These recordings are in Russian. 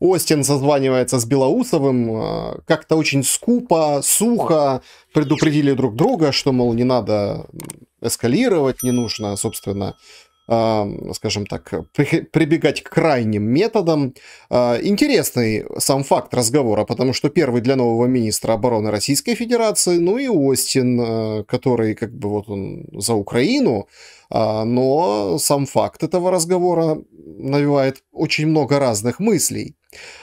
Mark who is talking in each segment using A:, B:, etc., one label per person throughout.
A: Остин созванивается с Белоусовым, э, как-то очень скупо, сухо предупредили друг друга, что, мол, не надо эскалировать, не нужно, собственно, э, скажем так, прибегать к крайним методам. Э, интересный сам факт разговора, потому что первый для нового министра обороны Российской Федерации, ну и Остин, который как бы вот он за Украину, но сам факт этого разговора навевает очень много разных мыслей.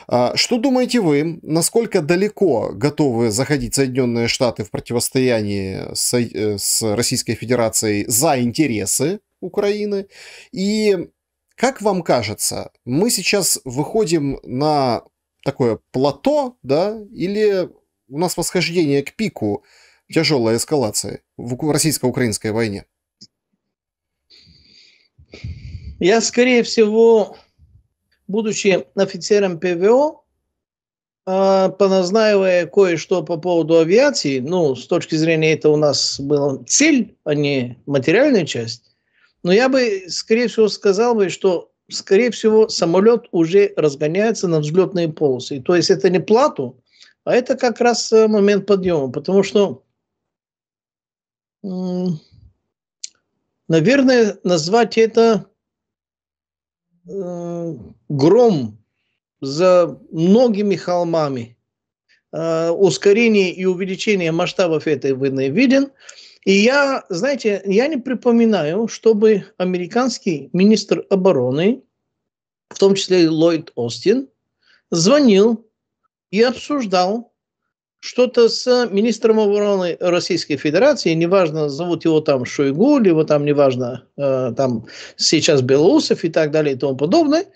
A: А что думаете вы, насколько далеко готовы заходить Соединенные Штаты в противостоянии с, э, с Российской Федерацией за интересы Украины? И как вам кажется, мы сейчас выходим на такое плато, да, или у нас восхождение к пику тяжелой эскалации в российско-украинской войне?
B: Я, скорее всего, будучи офицером ПВО, а, поназнаивая кое-что по поводу авиации, ну, с точки зрения это у нас была цель, а не материальная часть, но я бы, скорее всего, сказал бы, что, скорее всего, самолет уже разгоняется на взлетные полосы. То есть это не плату, а это как раз э, момент подъема, потому что, наверное, назвать это
A: э,
B: гром за многими холмами. А, ускорение и увеличение масштабов этой войны виден. И я, знаете, я не припоминаю, чтобы американский министр обороны, в том числе и Ллойд Остин, звонил и обсуждал что-то с министром обороны Российской Федерации, неважно, зовут его там Шойгу, или его там, неважно, э, там сейчас Белоусов и так далее и тому подобное –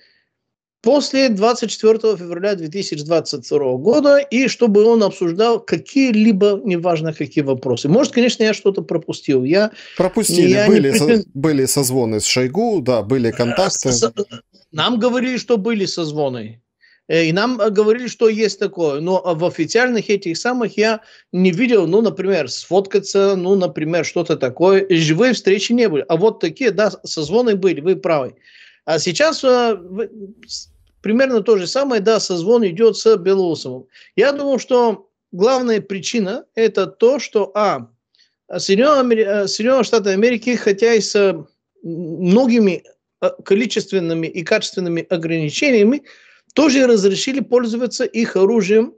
B: после 24 февраля 2022 года, и чтобы он обсуждал какие-либо, неважно какие вопросы. Может, конечно, я что-то пропустил. Я, Пропустили, я были, не... со,
A: были созвоны с Шойгу, да, были контакты.
B: Нам говорили, что были созвоны. Э, и нам говорили, что есть такое. Но в официальных этих самых я не видел, ну, например, сфоткаться, ну, например, что-то такое. Живые встречи не были. А вот такие, да, созвоны были, вы правы. А сейчас э, Примерно то же самое, да, созвон идет с Белоусовым. Я думаю, что главная причина – это то, что, а, Соединенные, э, Соединенные Штаты Америки, хотя и с многими э, количественными и качественными ограничениями, тоже разрешили пользоваться их оружием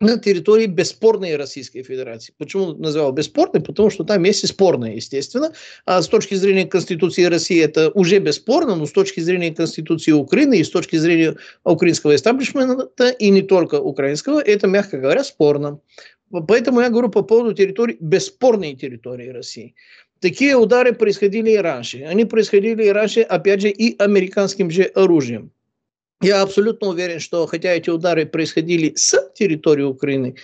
B: на территории бесспорной Российской Федерации. Почему называл бесспорной? Потому что там есть и спорная, естественно. А с точки зрения Конституции России это уже бесспорно, но с точки зрения Конституции Украины и с точки зрения украинского эстаблишмента, и не только украинского, это, мягко говоря, спорно. Поэтому я говорю по поводу территории, бесспорной территории России. Такие удары происходили и раньше. Они происходили и раньше, опять же, и американским же оружием. Я абсолютно уверен, что хотя эти удары происходили с территории Украины,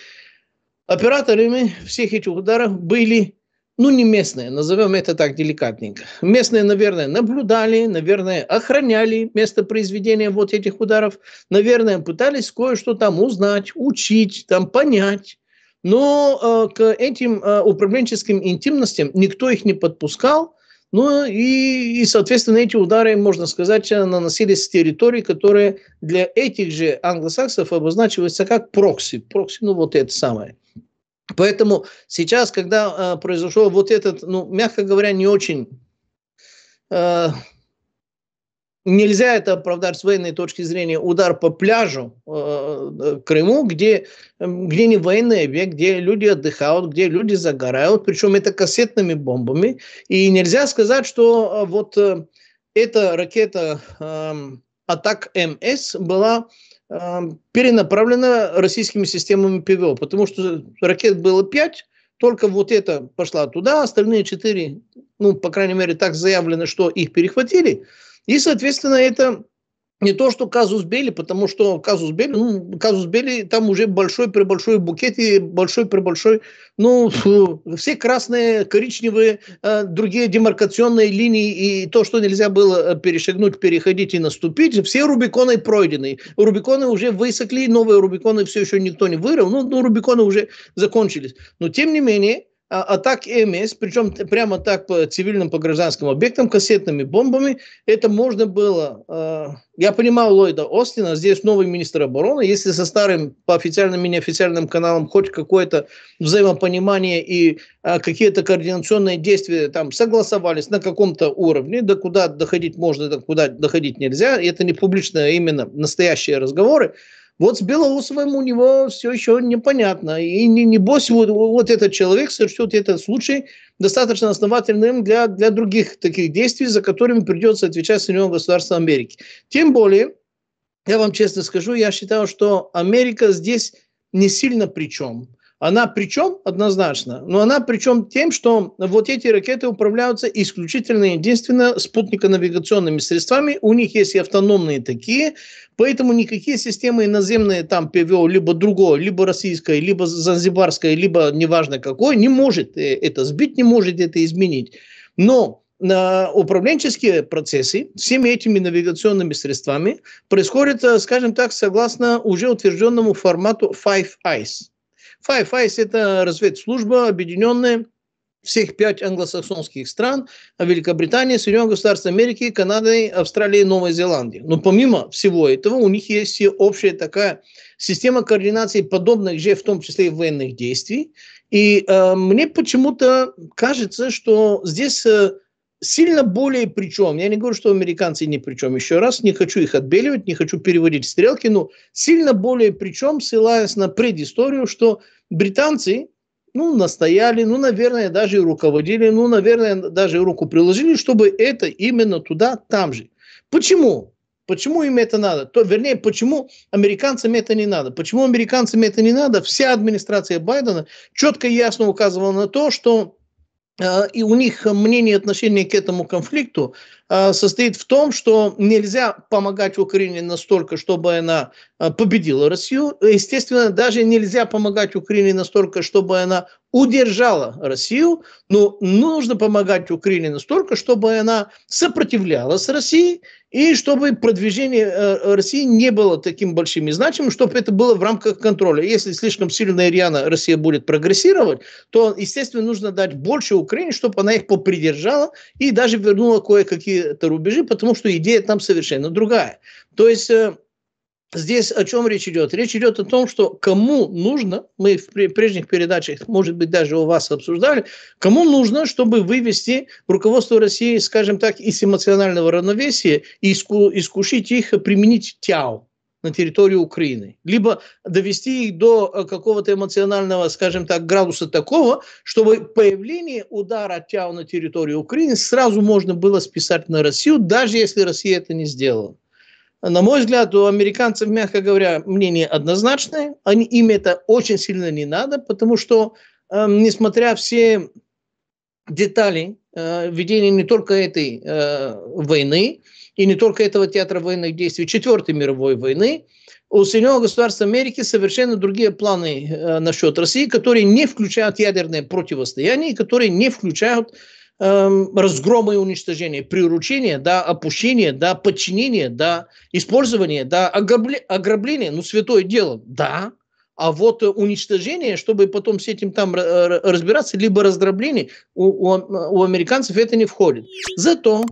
B: операторами всех этих ударов были, ну не местные, назовем это так деликатненько. Местные, наверное, наблюдали, наверное, охраняли место произведения вот этих ударов, наверное, пытались кое-что там узнать, учить, там понять. Но э, к этим э, управленческим интимностям никто их не подпускал, ну и, и, соответственно, эти удары, можно сказать, наносились с территории, которые для этих же англосаксов обозначиваются как прокси. Прокси, ну вот это самое. Поэтому сейчас, когда э, произошел вот этот, ну, мягко говоря, не очень э, Нельзя это оправдать с военной точки зрения удар по пляжу э, э Крыму, где, эм, где не военный объект, где люди отдыхают, где люди загорают, причем это кассетными бомбами. И нельзя сказать, что э, вот э, эта ракета э, атак МС была э, перенаправлена российскими системами ПВО, потому что ракет было пять, только вот эта пошла туда, остальные четыре, ну, по крайней мере, так заявлено, что их перехватили – и, соответственно, это не то, что казус Бели, потому что казус Бели, ну, казус Бели там уже большой при большой букет и большой при большой, ну, фу, все красные, коричневые, э, другие демаркационные линии и то, что нельзя было э, перешагнуть, переходить и наступить, все Рубиконы пройдены. Рубиконы уже высохли, новые Рубиконы все еще никто не выровнял, ну, ну Рубиконы уже закончились. Но, тем не менее, а, а так МС, причем прямо так по цивильным, по гражданским объектам, кассетными бомбами. Это можно было... Э, я понимал Ллойда Остина, здесь новый министр обороны. Если со старым, по официальным и неофициальным каналам хоть какое-то взаимопонимание и э, какие-то координационные действия там согласовались на каком-то уровне, до куда доходить можно, до куда доходить нельзя, и это не публичные а именно настоящие разговоры, вот с Белоусовым у него все еще непонятно. И не, небось, вот, вот этот человек сочтет этот случай достаточно основательным для, для других таких действий, за которыми придется отвечать Соединенным Государствам Америки. Тем более, я вам честно скажу, я считаю, что Америка здесь не сильно при чем. Она причем однозначно, но она причем тем, что вот эти ракеты управляются исключительно и единственно спутнико-навигационными средствами. У них есть и автономные такие, поэтому никакие системы наземные там ПВО, либо другое, либо российское, либо занзибарское, либо неважно какое, не может э, это сбить, не может это изменить. Но на э, управленческие процессы всеми этими навигационными средствами происходят, э, скажем так, согласно уже утвержденному формату Five Eyes – Файфайс это разведслужба, объединенная всех пять англосаксонских стран, а Великобритании, Соединенных Государств Америки, Канады, Австралии Новой Зеландии. Но помимо всего этого, у них есть и общая такая система координации подобных же, в том числе и военных действий. И э, мне почему-то кажется, что здесь э, сильно более причем. Я не говорю, что американцы не при чем. Еще раз, не хочу их отбеливать, не хочу переводить стрелки, но сильно более причем, ссылаясь на предысторию, что британцы, ну, настояли, ну, наверное, даже и руководили, ну, наверное, даже и руку приложили, чтобы это именно туда, там же. Почему? Почему им это надо? То, вернее, почему американцам это не надо? Почему американцам это не надо? Вся администрация Байдена четко и ясно указывала на то, что а, и у них э, мнение и отношение к этому конфликту Э, состоит в том, что нельзя помогать Украине настолько, чтобы она э, победила Россию. Естественно, даже нельзя помогать Украине настолько, чтобы она удержала Россию, но нужно помогать Украине настолько, чтобы она сопротивлялась России и чтобы продвижение э, России не было таким большим и значимым, чтобы это было в рамках контроля. Если слишком сильно и рьяно Россия будет прогрессировать, то, естественно, нужно дать больше Украине, чтобы она их попридержала и даже вернула кое-какие какие-то рубежи, потому что идея там совершенно другая. То есть э, Здесь о чем речь идет? Речь идет о том, что кому нужно, мы в прежних передачах, может быть, даже у вас обсуждали, кому нужно, чтобы вывести руководство России, скажем так, из эмоционального равновесия и искушить их применить тяо на территорию Украины. Либо довести их до э, какого-то эмоционального, скажем так, градуса такого, чтобы появление удара ТЯО на территорию Украины сразу можно было списать на Россию, даже если Россия это не сделала. На мой взгляд, у американцев, мягко говоря, мнение однозначное. Они, им это очень сильно не надо, потому что, э, несмотря все детали э, ведения не только этой э, войны, э, и не только этого театра военных действий, Четвертой мировой войны, у Соединенных Государств Америки совершенно другие планы э, насчет России, которые не включают ядерное противостояние, которые не включают э, разгромы и уничтожение, приручение, да, опущение, да, подчинение, да, использование, да, ограбление, ну, святое дело, да, а вот уничтожение, чтобы потом с этим там э, разбираться, либо раздробление, у, у, у американцев это не входит. Зато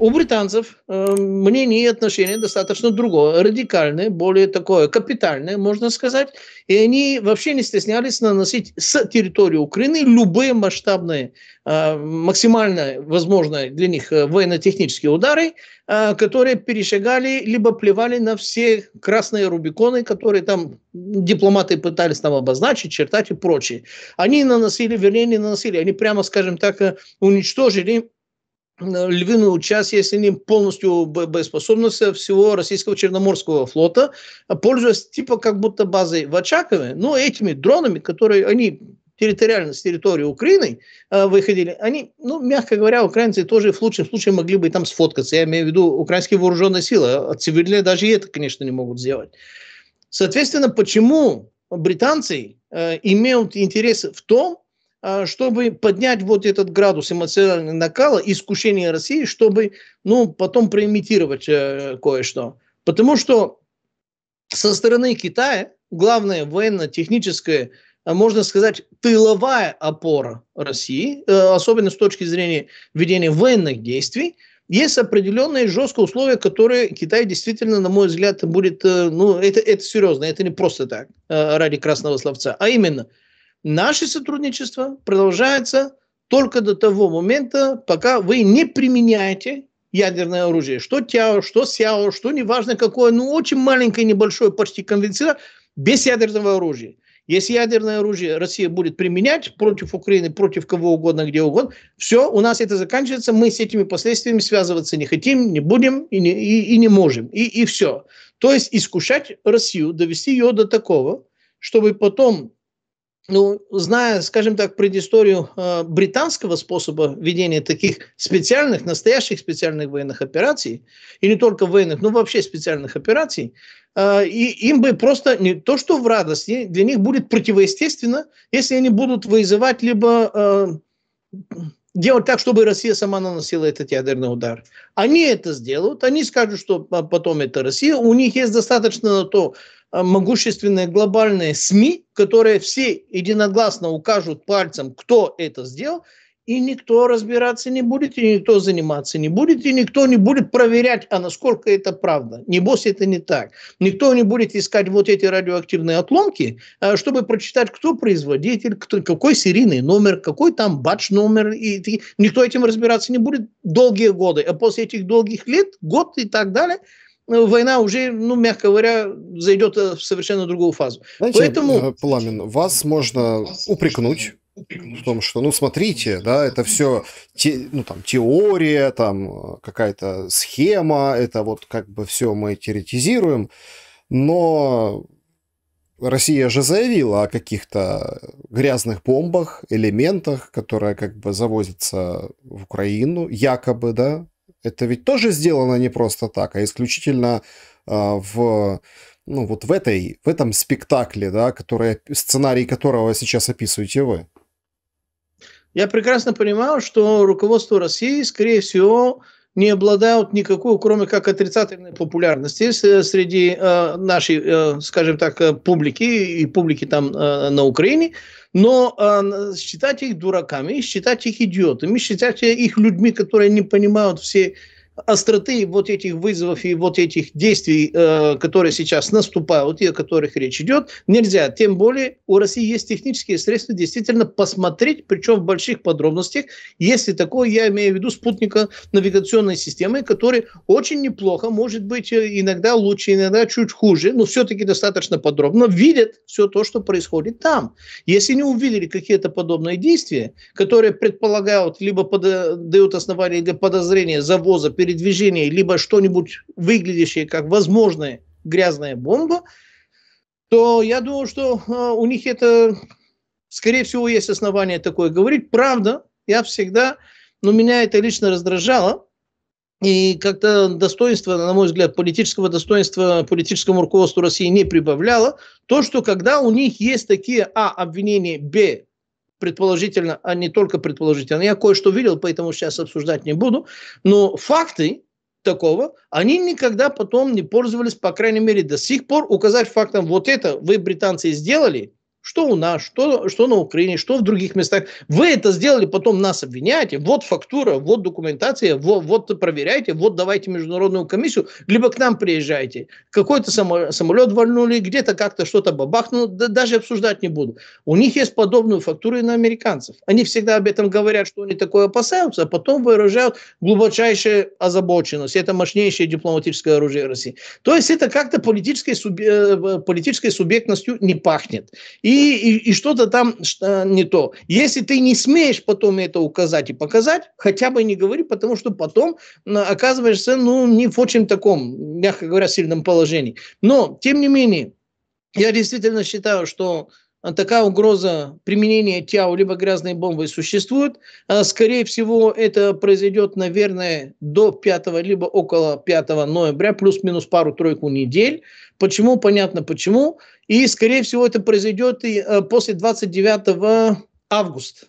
B: у британцев э, мнение и отношение достаточно другое, радикальное, более такое капитальное, можно сказать. И они вообще не стеснялись наносить с территории Украины любые масштабные, э, максимально возможные для них э, военно-технические удары, э, которые перешагали, либо плевали на все красные рубиконы, которые там дипломаты пытались там обозначить, чертать и прочее. Они наносили, вернее, не наносили, они прямо, скажем так, э, уничтожили Э, львиную часть, если не полностью боеспособность всего российского Черноморского флота, э, пользуясь типа как будто базой в Очакове, но этими дронами, которые они территориально с территории Украины э, выходили, они, ну, мягко говоря, украинцы тоже в лучшем случае могли бы там сфоткаться. Я имею в виду украинские вооруженные силы. а цивильные даже это, конечно, не могут сделать. Соответственно, почему британцы э, имеют интерес в том, а, чтобы поднять вот этот градус эмоционального накала, искушения России, чтобы ну, потом проимитировать э, кое-что. Потому что со стороны Китая главная военно-техническая, а, можно сказать, тыловая опора России, э, особенно с точки зрения ведения военных действий, есть определенные жесткие условия, которые Китай действительно, на мой взгляд, будет, э, ну, это, это серьезно, это не просто так, э, ради красного словца, а именно – наше сотрудничество продолжается только до того момента, пока вы не применяете ядерное оружие. Что ТЯО, что СЯО, что неважно какое, ну очень маленькое, небольшое, почти конвенционное, без ядерного оружия. Если ядерное оружие Россия будет применять против Украины, против кого угодно, где угодно, все, у нас это заканчивается, мы с этими последствиями связываться не хотим, не будем и не, и, и не можем. И, и все. То есть искушать Россию, довести ее до такого, чтобы потом ну, зная, скажем так, предысторию э, британского способа ведения таких специальных, настоящих специальных военных операций, и не только военных, но вообще специальных операций, э, и им бы просто не то, что в радость, для них будет противоестественно, если они будут вызывать либо э, делать так, чтобы Россия сама наносила этот ядерный удар. Они это сделают, они скажут, что а, потом это Россия, у них есть достаточно на то, а, могущественные глобальные СМИ, которые все единогласно укажут пальцем, кто это сделал, и никто разбираться не будет, и никто заниматься не будет, и никто не будет проверять, а насколько это правда. Небось, это не так. Никто не будет искать вот эти радиоактивные отломки, а, чтобы прочитать, кто производитель, кто, какой серийный номер, какой там батч номер. И, и никто этим разбираться не будет долгие годы. А после этих долгих лет, год и так далее – ну, война уже, ну, мягко говоря, зайдет э, в совершенно другую фазу. Знаете, Поэтому... Э,
A: Пламен, вас можно упрекнуть в том, что, ну, смотрите, да, это все те, ну, там, теория, там, э, какая-то схема, это вот как бы все мы теоретизируем, но Россия же заявила о каких-то грязных бомбах, элементах, которые как бы завозятся в Украину, якобы, да, это ведь тоже сделано не просто так, а исключительно э, в ну вот в этой в этом спектакле, да, который сценарий которого сейчас описываете вы.
B: Я прекрасно понимаю, что руководство России, скорее всего, не обладают никакой, кроме как отрицательной популярности среди э, нашей, э, скажем так, э, публики и публики там на Украине, но считать их дураками, считать их идиотами, считать их людьми, которые не понимают все остроты вот этих вызовов и вот этих действий, э, которые сейчас наступают и о которых речь идет, нельзя. Тем более у России есть технические средства действительно посмотреть, причем в больших подробностях, если такое, я имею в виду спутника навигационной системы, который очень неплохо, может быть, э, иногда лучше, иногда чуть хуже, но все-таки достаточно подробно видит все то, что происходит там. Если не увидели какие-то подобные действия, которые предполагают, либо дают основания для подозрения завоза, перед передвижения, либо что-нибудь выглядящее как возможная грязная бомба, то я думаю, что а, у них это, скорее всего, есть основания такое говорить. Правда, я всегда, но меня это лично раздражало, и как-то достоинство, на мой взгляд, политического достоинства политическому руководству России не прибавляло. То, что когда у них есть такие, а, обвинения, б, предположительно, а не только предположительно. Я кое-что видел, поэтому сейчас обсуждать не буду. Но факты такого, они никогда потом не пользовались, по крайней мере, до сих пор указать фактом, вот это вы, британцы, сделали, что у нас, что, что на Украине, что в других местах. Вы это сделали, потом нас обвиняете. Вот фактура, вот документация, вот, вот проверяйте, вот давайте международную комиссию. Либо к нам приезжайте. Какой-то самолет вальнули, где-то как-то что-то бабахнуло. Да, даже обсуждать не буду. У них есть подобную фактуру и на американцев. Они всегда об этом говорят, что они такое опасаются, а потом выражают глубочайшую озабоченность. Это мощнейшее дипломатическое оружие России. То есть это как-то политической, субъ... Э, политической субъектностью не пахнет. И и, и, что-то там что, не то. Если ты не смеешь потом это указать и показать, хотя бы не говори, потому что потом оказываешься, ну, не в очень таком, мягко говоря, сильном положении. Но, тем не менее, я действительно считаю, что а, такая угроза применения тяу либо грязной бомбы существует. А, скорее всего, это произойдет, наверное, до 5 либо около 5 ноября, плюс-минус пару-тройку недель. Почему? Понятно почему. И, скорее всего, это произойдет и а, после 29 августа.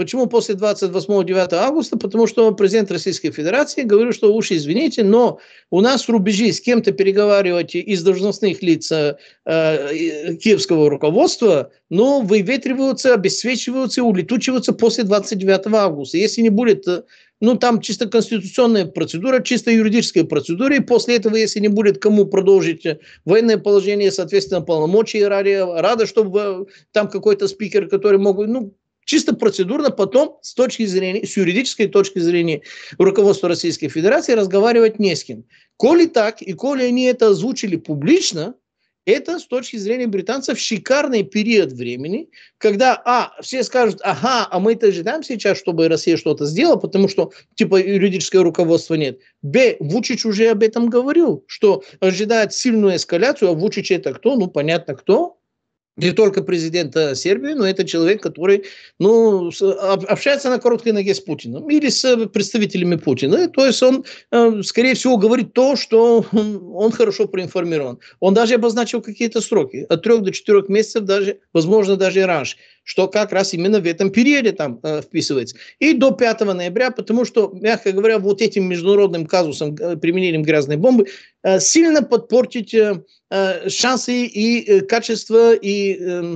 B: Почему после 28-9 августа? Потому что президент Российской Федерации говорил, что уж извините, но у нас рубежи с кем-то переговаривать из должностных лиц э, э киевского руководства, но выветриваются, обесцвечиваются, улетучиваются после 29 августа. Если не будет, э, ну там чисто конституционная процедура, чисто юридическая процедура, и после этого, если не будет кому продолжить военное положение, соответственно, полномочия ради, рада, чтобы э, там какой-то спикер, который мог, ну, Чисто процедурно потом с точки зрения, с юридической точки зрения руководства Российской Федерации разговаривать не с кем. Коли так, и коли они это озвучили публично, это с точки зрения британцев шикарный период времени, когда, а, все скажут, ага, а мы это ожидаем сейчас, чтобы Россия что-то сделала, потому что, типа, юридическое руководство нет. Б, Вучич уже об этом говорил, что ожидает сильную эскаляцию, а Вучич это кто? Ну, понятно, кто не только президента Сербии, но это человек, который ну, общается на короткой ноге с Путиным или с представителями Путина. То есть он, э, скорее всего, говорит то, что он хорошо проинформирован. Он даже обозначил какие-то сроки, от трех до четырех месяцев, даже, возможно, даже и раньше что как раз именно в этом периоде там э, вписывается. И до 5 ноября, потому что, мягко говоря, вот этим международным казусом, э, применением грязной бомбы, э, сильно подпортить э, э, шансы и э, качество, и э,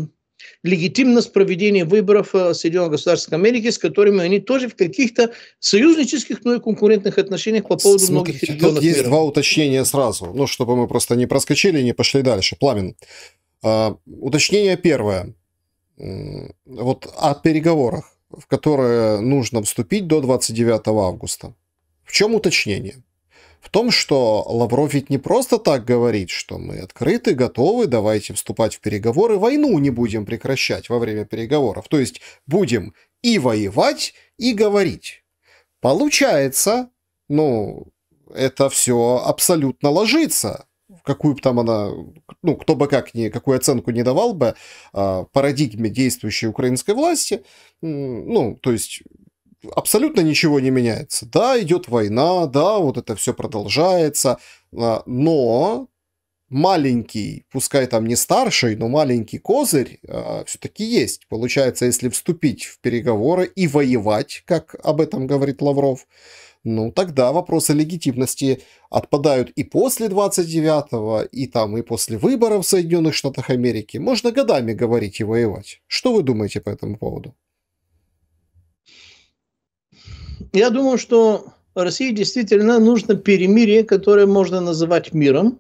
B: легитимность проведения выборов э, Соединенных Государств Америки, с которыми они тоже в каких-то союзнических, но и конкурентных отношениях по поводу Смотрите, многих регионов тут есть мира. два
A: уточнения сразу, ну, чтобы мы просто не проскочили и не пошли дальше. Пламен, э, уточнение первое вот о переговорах, в которые нужно вступить до 29 августа. В чем уточнение? В том, что Лавров ведь не просто так говорит, что мы открыты, готовы, давайте вступать в переговоры, войну не будем прекращать во время переговоров. То есть будем и воевать, и говорить. Получается, ну, это все абсолютно ложится какую бы там она, ну, кто бы как ни, какую оценку не давал бы а, парадигме действующей украинской власти, ну, то есть абсолютно ничего не меняется. Да, идет война, да, вот это все продолжается, а, но маленький, пускай там не старший, но маленький козырь э, а, все-таки есть. Получается, если вступить в переговоры и воевать, как об этом говорит Лавров, э, ну тогда вопросы легитимности отпадают и после 29-го, и там, и после выборов в Соединенных Штатах Америки. Можно годами говорить и воевать. Что вы думаете по этому поводу? Я думаю, что России действительно нужно
B: перемирие, которое можно называть миром.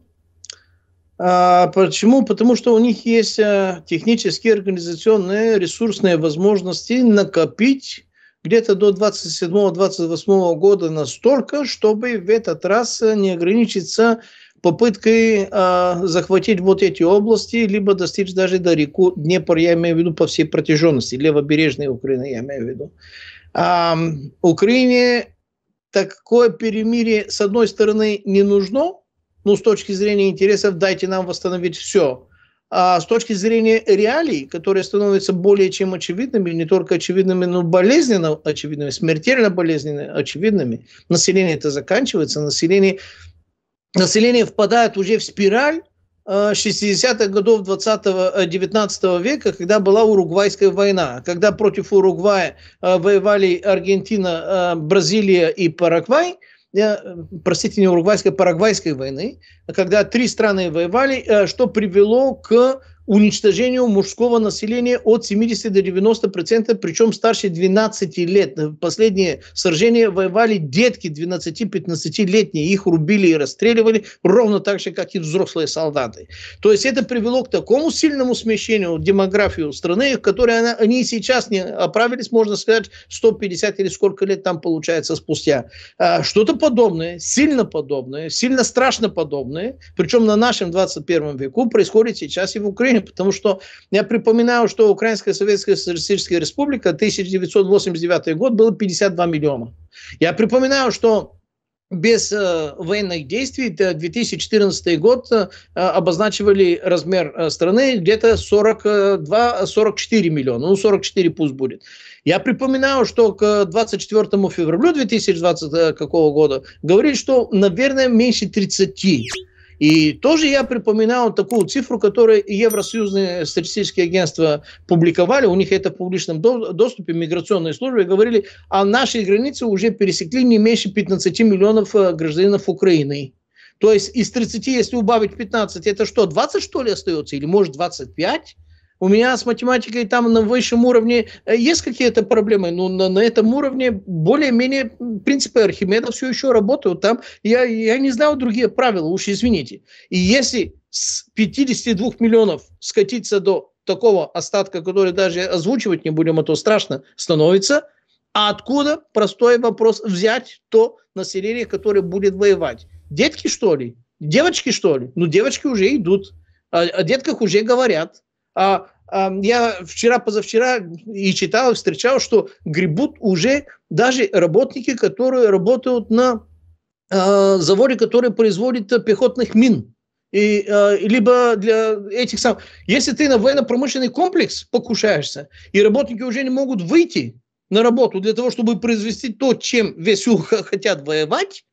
B: А почему? Потому что у них есть э, технические, организационные, ресурсные возможности накопить где-то до 27-28 года настолько, чтобы в этот раз э, не ограничиться попыткой э, захватить вот эти области, либо достичь даже до реку Днепр, я имею в виду по всей протяженности, левобережной Украины, я имею в виду. А, Украине такое перемирие, с одной стороны, не нужно, Но ну, с точки зрения интересов, дайте нам восстановить все а с точки зрения реалий, которые становятся более чем очевидными, не только очевидными, но болезненно очевидными, смертельно болезненно очевидными, население это заканчивается, население, население впадает уже в спираль 60-х э, годов 20 19 э, века, когда была Уругвайская война, когда против Уругвая э, воевали Аргентина, Бразилия и Парагвай – Э, простите, не уругвайской, а парагвайской войны, когда три страны воевали, э, что привело к уничтожению мужского населения от 70 до 90%, процентов, причем старше 12 лет. В последние сражения воевали детки 12-15-летние, их рубили и расстреливали ровно так же, как и взрослые солдаты. То есть это привело к такому сильному смещению демографию страны, в которой она, они сейчас не оправились, можно сказать, 150 или сколько лет там получается спустя. А, что-то подобное, сильно подобное, сильно страшно подобное, причем на нашем 21 веку происходит сейчас и в Украине. Украине, потому что я припоминаю, что Украинская Советская Социалистическая Республика 1989 год было 52 миллиона. Я припоминаю, что без э, военных действий 2014 год э, обозначивали размер э, страны где-то 42-44 э, миллиона, ну 44 пусть будет. Я припоминаю, что к 24 февраля 2020 какого года говорили, что, наверное, меньше 30 и тоже я припоминал такую цифру, которую Евросоюзные статистические агентства публиковали, у них это в публичном доступе, миграционные службы, говорили, а наши границы уже пересекли не меньше 15 миллионов э, гражданин Украины. То есть из 30, если убавить 15, это что, 20 что ли остается? Или может 25? У меня с математикой там на высшем уровне э, есть какие-то проблемы, но на, на этом уровне более-менее принципы Архимеда все еще работают там. Я, я не знаю другие правила, уж извините. И если с 52 миллионов скатиться до такого остатка, который даже озвучивать не будем, а то страшно становится, а откуда, простой вопрос, взять то население, которое будет воевать? Детки, что ли? Девочки, что ли? Ну, девочки уже идут, о, а, о детках уже говорят – а я вчера, позавчера и читал, встречал, что гребут уже даже работники, которые работают на а, заводе, который производит э, пехотных мин. А, и, либо для этих самых, Если ты на военно-промышленный комплекс покушаешься, и работники уже не могут выйти на работу для того, чтобы произвести то, чем весь хотят воевать,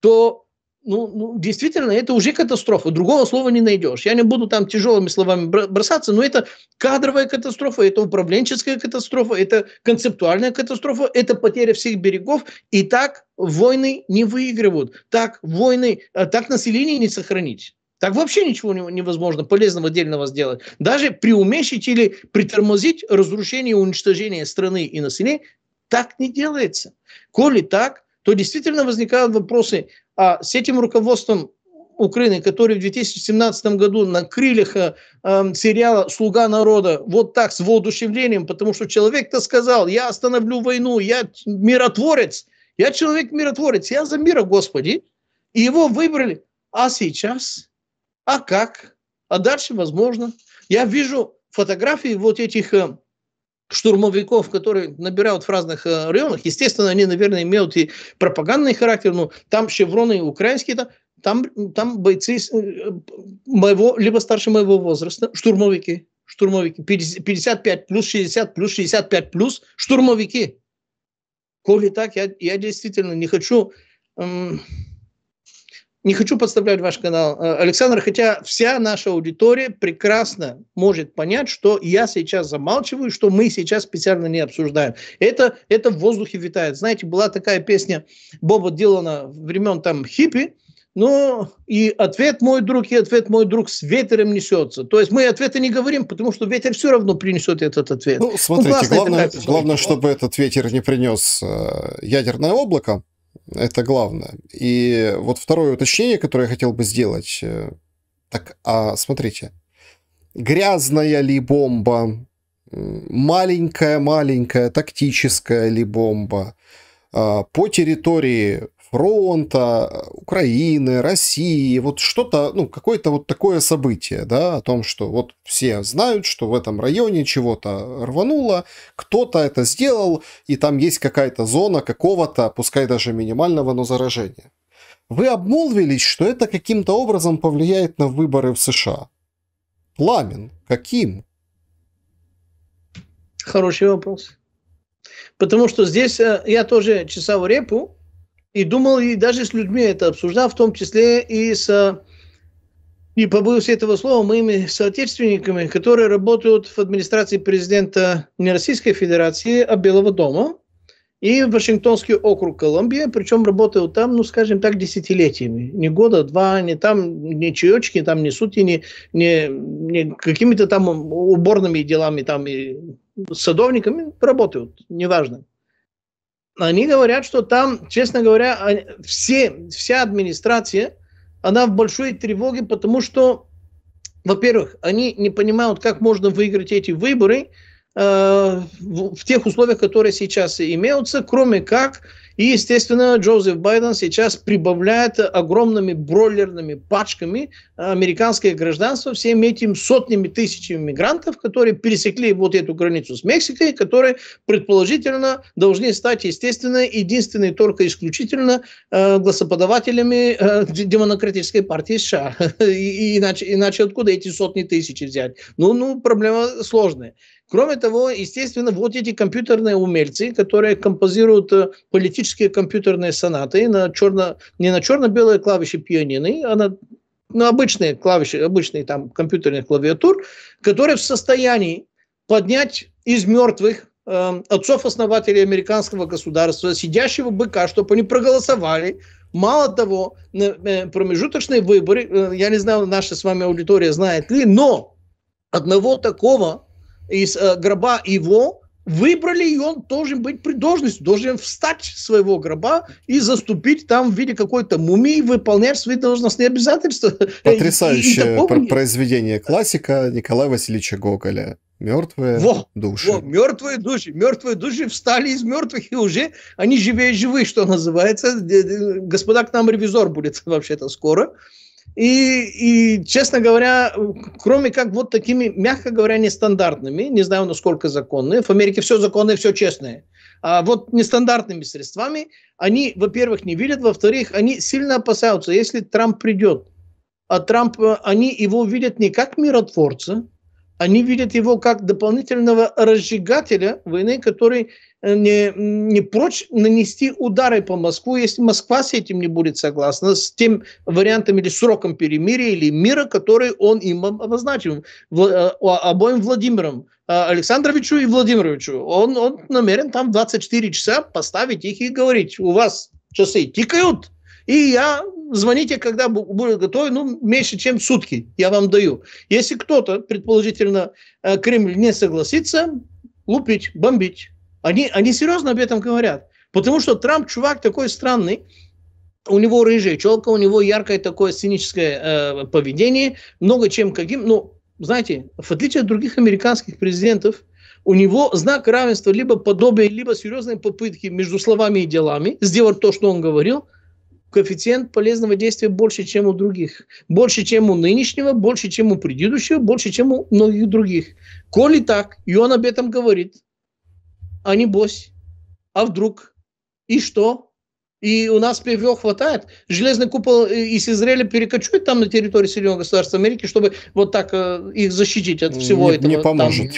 B: то ну, ну, действительно, это уже катастрофа. Другого слова не найдешь. Я не буду там тяжелыми словами бросаться, но это кадровая катастрофа, это управленческая катастрофа, это концептуальная катастрофа, это потеря всех берегов. И так войны не выигрывают. Так войны, э, так население не сохранить. Так вообще ничего невозможно полезного отдельного сделать. Даже приуменьшить или притормозить разрушение и уничтожение страны и населения так не делается. Коли так, то действительно возникают вопросы, а с этим руководством Украины, который в 2017 году на крыльях э, эм, сериала «Слуга народа» вот так с воодушевлением, потому что человек-то сказал, я остановлю войну, я миротворец, я человек-миротворец, я за мира, Господи. И его выбрали. А сейчас? А как? А дальше возможно. Я вижу фотографии вот этих э, штурмовиков, которые набирают в разных э, районах, естественно, они, наверное, имеют и пропагандный характер, но там шевроны украинские, да, там, там бойцы э, э, моего, либо старше моего возраста, штурмовики, штурмовики, 55 плюс 60 плюс 65 плюс штурмовики. Коли так, я, я действительно не хочу эм, не хочу подставлять ваш канал, э, Александр, хотя вся наша аудитория прекрасно может понять, что я сейчас замалчиваю, что мы сейчас специально не обсуждаем. Это, это в воздухе витает. Знаете, была такая песня Боба Дилана времен там хиппи, ну, и ответ мой друг, и ответ мой друг с ветером несется. То есть мы ответа не говорим, потому что ветер все равно принесет этот ответ. Ну, смотрите, ну, главное, главное
A: чтобы этот ветер не принес э, ядерное облако, это главное. И вот второе уточнение, которое я хотел бы сделать. Э, так, а смотрите. Грязная ли бомба? Маленькая-маленькая тактическая ли бомба? А, по территории фронта Украины, России, вот что-то, ну, какое-то вот такое событие, да, о том, что вот все знают, что в этом районе чего-то рвануло, кто-то это сделал, и там есть какая-то зона какого-то, пускай даже минимального, но заражения. Вы обмолвились, что это каким-то образом повлияет на выборы в США. Пламен. Каким? Хороший вопрос.
B: Потому что здесь э, я тоже чесал репу, и думал, и даже с людьми это обсуждал, в том числе и с не побоюсь этого слова, моими соотечественниками, которые работают в администрации президента не Российской Федерации, а Белого дома и Вашингтонский округ Колумбия, причем работал там, ну, скажем так, десятилетиями. Не года, два, не там, не чаечки, там, не сути, не, не, не какими-то там уборными делами, там, и садовниками работают, неважно они говорят, что там, честно говоря, все, вся администрация, она в большой тревоге, потому что, во-первых, они не понимают, как можно выиграть эти выборы э, в, в тех условиях, которые сейчас имеются, кроме как и, естественно, Джозеф Байден сейчас прибавляет огромными бройлерными пачками э, американское гражданство всем этим сотнями тысяч мигрантов, которые пересекли вот эту границу с Мексикой, которые предположительно должны стать, естественно, единственной только исключительно э, э Демократической партии США. И, иначе, иначе откуда эти сотни тысяч взять? Ну, ну, проблема сложная. Кроме того, естественно, вот эти компьютерные умельцы, которые композируют э, политические компьютерные сонаты на черно, не на черно-белые клавиши пианины, а на ну, обычные клавиши, обычные там компьютерных клавиатур, которые в состоянии поднять из мертвых э, эм, отцов-основателей американского государства, сидящего быка, чтобы они проголосовали. Мало того, э, промежуточные выборы, э, я не знаю, наша с вами аудитория знает ли, но одного такого из э, гроба его выбрали, и он должен быть при должности, должен встать с своего гроба и заступить там в виде какой-то мумии, выполнять свои должностные обязательства. Потрясающее пр-
A: произведение классика Николая Васильевича Гоголя. Мертвые во, души.
B: Во, мертвые души. Мертвые души встали из мертвых, и уже они живые живы, что называется. Господа к нам ревизор будет вообще-то скоро. И, и, честно говоря, кроме как вот такими, мягко говоря, нестандартными, не знаю, насколько законные, в Америке все законное, все честное, а вот нестандартными средствами, они, во-первых, не видят, во-вторых, они сильно опасаются, если Трамп придет, а Трамп, они его видят не как миротворца, они видят его как дополнительного разжигателя войны, который э, не, не прочь нанести удары по Москву, если Москва с этим не будет согласна, с тем вариантом или сроком перемирия или мира, который он им обозначил, в, э, обоим Владимиром, э, Александровичу и Владимировичу. Он, он намерен там 24 часа поставить их и говорить, у вас часы тикают, и я, звоните, когда будет готовы, ну, меньше, чем сутки я вам даю. Если кто-то, предположительно, э, Кремль не согласится, лупить, бомбить. Они, они серьезно об этом говорят. Потому что Трамп, чувак, такой странный, у него рыжая челка, у него яркое такое сценическое э, поведение, много чем каким. Ну, знаете, в отличие от других американских президентов, у него знак равенства либо подобие, либо серьезные попытки между словами и делами сделать то, что он говорил – коэффициент полезного действия больше, чем у других. Больше, чем у нынешнего, больше, чем у предыдущего, больше, чем у многих других. Коли так, и он об этом говорит, а не бось, а вдруг, и что? И у нас ПВО хватает. Железный купол э, из Израиля перекочует там на территории Соединенных Государств Америки, чтобы вот так э, их защитить от всего не, этого. Не поможет.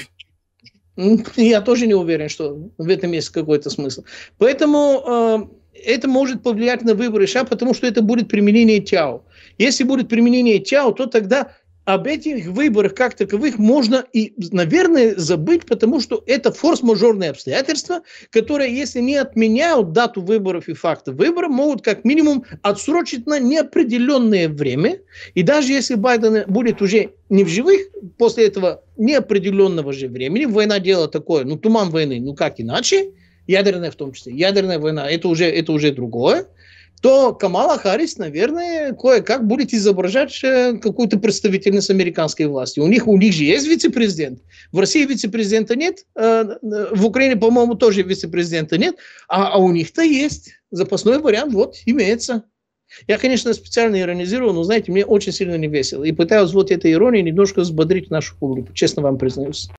B: Там. Я тоже не уверен, что в этом есть какой-то смысл. Поэтому э, это может повлиять на выборы США, потому что это будет применение ТЯО. Если будет применение ТЯО, то тогда об этих выборах как таковых можно и, наверное, забыть, потому что это форс-мажорные обстоятельства, которые, если не отменяют дату выборов и факты выбора, могут как минимум отсрочить на неопределенное время. И даже если Байден будет уже не в живых после этого неопределенного же времени, война дело такое, ну туман войны, ну как иначе, ядерная в том числе, ядерная война, это уже, это уже другое, то Камала Харрис, наверное, кое-как будет изображать э, какую-то представительность американской власти. У них, у них же есть вице-президент. В России вице-президента нет, э, э, в Украине, по-моему, тоже вице-президента нет, а, а у них-то есть запасной вариант, вот, имеется. Я, конечно, специально иронизирую, но, знаете, мне очень сильно не весело. И пытаюсь вот этой иронией немножко взбодрить нашу публику, честно вам признаюсь.